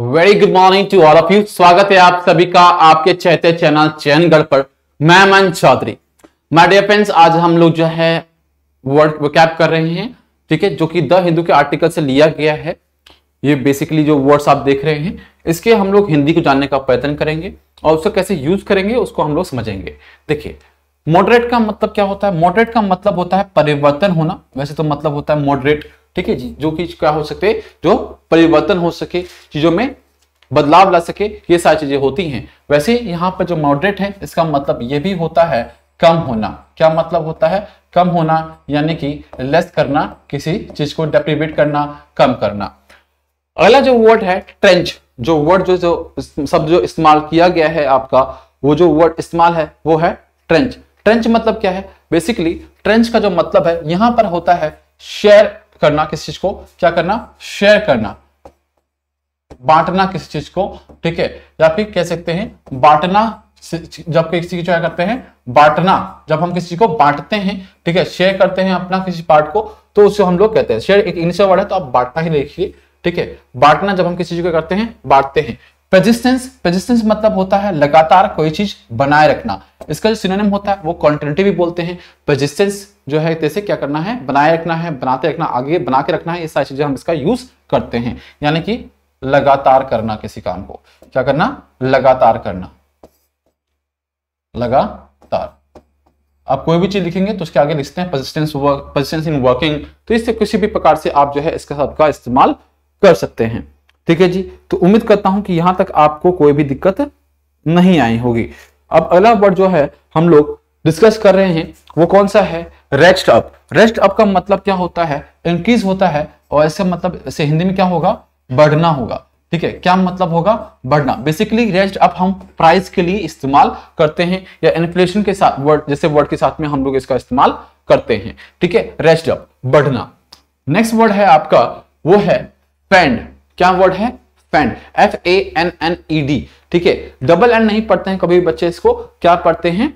very good morning to all of you स्वागत है आप सभी का आपके चहते चैनल चैनगढ़ पर मैं मन चौधरी माय डियर फ्रेंड्स आज हम लोग जो है वर्ड वैप कर रहे हैं ठीक है जो कि द हिंदू के आर्टिकल से लिया गया है ये बेसिकली जो वर्ड्स आप देख रहे हैं इसके हम लोग हिंदी को जानने का प्रयत्न करेंगे और उसको कैसे यूज करेंगे उसको हम लोग समझेंगे देखिए मॉडरेट का मतलब क्या होता है मॉडरेट का मतलब होता है परिवर्तन होना वैसे तो मतलब होता है मॉडरेट ठीक है जी जो कि क्या हो सकते जो परिवर्तन हो सके चीजों में बदलाव ला सके ये सारी चीजें होती हैं वैसे यहाँ पर जो मॉडरेट है इसका मतलब ये भी होता है कम होना क्या मतलब होता है कम होना यानी कि लेस करना किसी चीज को डेप्रीवेट करना कम करना अगला जो वर्ड है ट्रेंच जो वर्ड जो जो सब जो इस्तेमाल किया गया है आपका वो जो वर्ड इस्तेमाल है वो है ट्रेंच ट्रेंच मतलब क्या है बेसिकली ट्रेंच का जो मतलब है यहां पर होता है शेयर करना किस चीज को क्या करना शेयर करना बांटना किस चीज को ठीक है या फिर कह सकते हैं बांटना जब किसी की क्या करते हैं बांटना जब हम किसी को बांटते हैं ठीक है शेयर करते हैं अपना किसी पार्ट को तो उसे हम लोग कहते हैं शेयर एक इनसे वर्ड है तो आप बांटना ही देखिए ठीक है बांटना जब हम किसी चीज को करते हैं बांटते हैं प्रजिस्टेंस प्रजिस्टेंस मतलब होता है लगातार कोई चीज बनाए रखना इसका जो सिनोनिम होता है वो कॉन्टिन्यूटी भी बोलते हैं प्रजिस्टेंस जो है जैसे क्या करना है बनाए रखना है बनाते रखना आगे बना के रखना है ये सारी चीजें हम इसका यूज करते हैं यानी कि लगातार करना किसी काम को क्या करना लगातार करना लगातार आप कोई भी चीज लिखेंगे तो उसके आगे लिखते हैं persistence work persistence in working तो इससे किसी भी प्रकार से आप जो है इसका सबका इस्तेमाल कर सकते हैं ठीक है जी तो उम्मीद करता हूं कि यहां तक आपको कोई भी दिक्कत नहीं आई होगी अब अगला वर्ड जो है हम लोग डिस्कस कर रहे हैं वो कौन सा है रेस्ट अप रेस्ट अप का मतलब क्या होता है इंक्रीज होता है और ऐसे मतलब ऐसे हिंदी में क्या होगा बढ़ना होगा ठीक है क्या मतलब होगा बढ़ना बेसिकली रेस्ट अप हम प्राइस के लिए इस्तेमाल करते हैं या इन्फ्लेशन के साथ वर्ड जैसे वर्ड के साथ में हम लोग इसका इस्तेमाल करते हैं ठीक है रेस्ट अप बढ़ना नेक्स्ट वर्ड है आपका वो है पेंड क्या वर्ड है fan F A N N E D ठीक है डबल एन नहीं पढ़ते हैं कभी बच्चे इसको क्या पढ़ते हैं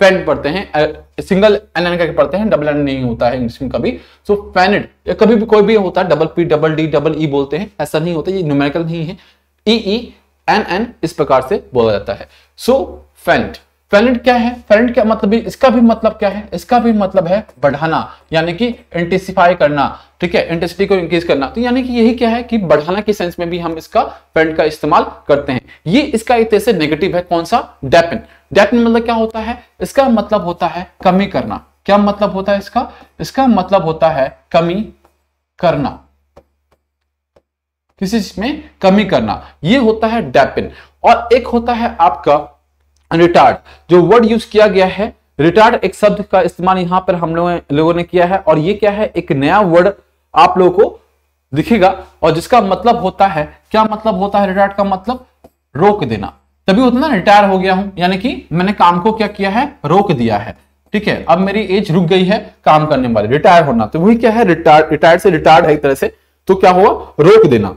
फैन पढ़ते हैं सिंगल एन एन करके पढ़ते हैं डबल एन नहीं होता है इंग्लिश में कभी सो फैनिड कभी भी कोई भी होता है double P double D double E बोलते हैं ऐसा नहीं होता ये न्यूमेरिकल नहीं है ई ई एन एन इस प्रकार से बोला जाता है सो so, फैंड फेलेंट क्या है फेलेंट क्या मतलब इसका भी मतलब क्या है इसका भी मतलब है बढ़ाना यानी कि इंटेसिफाई करना ठीक है इंटेंसिटी को इंक्रीज करना तो यानी कि यही क्या है कि बढ़ाना के सेंस में भी हम इसका फेलेंट का इस्तेमाल करते हैं ये इसका एक तरह से नेगेटिव है कौन सा डेपिन डेपिन मतलब क्या होता है इसका मतलब होता है कमी करना क्या मतलब होता है इसका इसका मतलब होता है कमी करना किसी चीज में कमी करना ये होता है डेपिन और एक होता है आपका रिटार्ड जो वर्ड यूज किया गया है रिटार्ड एक शब्द का इस्तेमाल यहां पर हम लोगों ने किया है और ये क्या है एक नया वर्ड आप लोगों को दिखेगा और जिसका मतलब होता है क्या मतलब होता है रिटार्ड का मतलब रोक देना तभी होता ना रिटायर हो गया हूं यानी कि मैंने काम को क्या किया है रोक दिया है ठीक है अब मेरी एज रुक गई है काम करने वाली रिटायर होना तो वही क्या है रिटायर रिटायर से रिटायर्ड है एक तरह से तो क्या हुआ रोक देना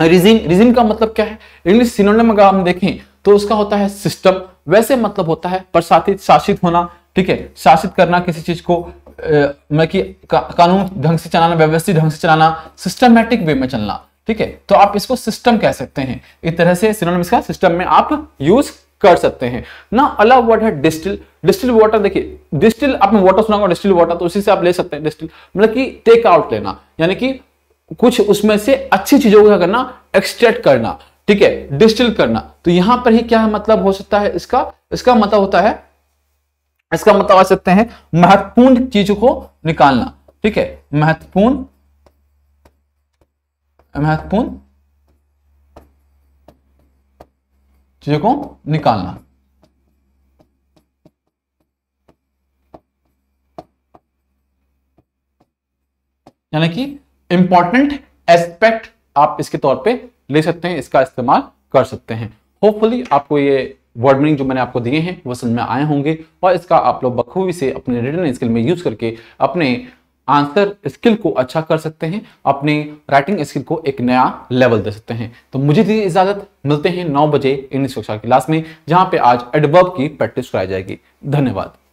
रिजिम रिजिन का मतलब क्या है इंग्लिश सिनोनिम अगर हम देखें तो उसका होता है सिस्टम वैसे मतलब होता है पर शासित होना ठीक है शासित करना किसी चीज को मैं कि का, कानून ढंग से चलाना व्यवस्थित ढंग से चलाना सिस्टमेटिक वे में चलना ठीक है तो आप इसको सिस्टम कह सकते हैं इस तरह से का सिस्टम में आप यूज कर सकते हैं ना अलग वर्ड है डिस्टिल डिस्टिल वाटर देखिए डिस्टिल आपने वाटर सुना डिस्टिल वाटर तो उसी से आप ले सकते हैं डिस्टिल मतलब कि टेक आउट लेना यानी कि कुछ उसमें से अच्छी चीजों को करना एक्सट्रैक्ट करना ठीक है डिस्टिल करना तो यहां पर ही क्या मतलब हो सकता है इसका इसका मतलब होता है इसका मतलब आ सकते हैं महत्वपूर्ण चीजों को निकालना ठीक है महत्वपूर्ण महत्वपूर्ण चीजों को निकालना यानी कि इंपॉर्टेंट एस्पेक्ट आप इसके तौर पे ले सकते हैं इसका इस्तेमाल कर सकते हैं होपफुली आपको ये वर्ड मीनिंग जो मैंने आपको दिए हैं वो समझ में आए होंगे और इसका आप लोग बखूबी से अपने रिटर्न स्किल में यूज करके अपने आंसर स्किल को अच्छा कर सकते हैं अपने राइटिंग स्किल को एक नया लेवल दे सकते हैं तो मुझे दी इजाजत मिलते हैं नौ बजे इंग्लिश कक्षा क्लास में जहां पे आज एडवर्ब की प्रैक्टिस कराई जाएगी धन्यवाद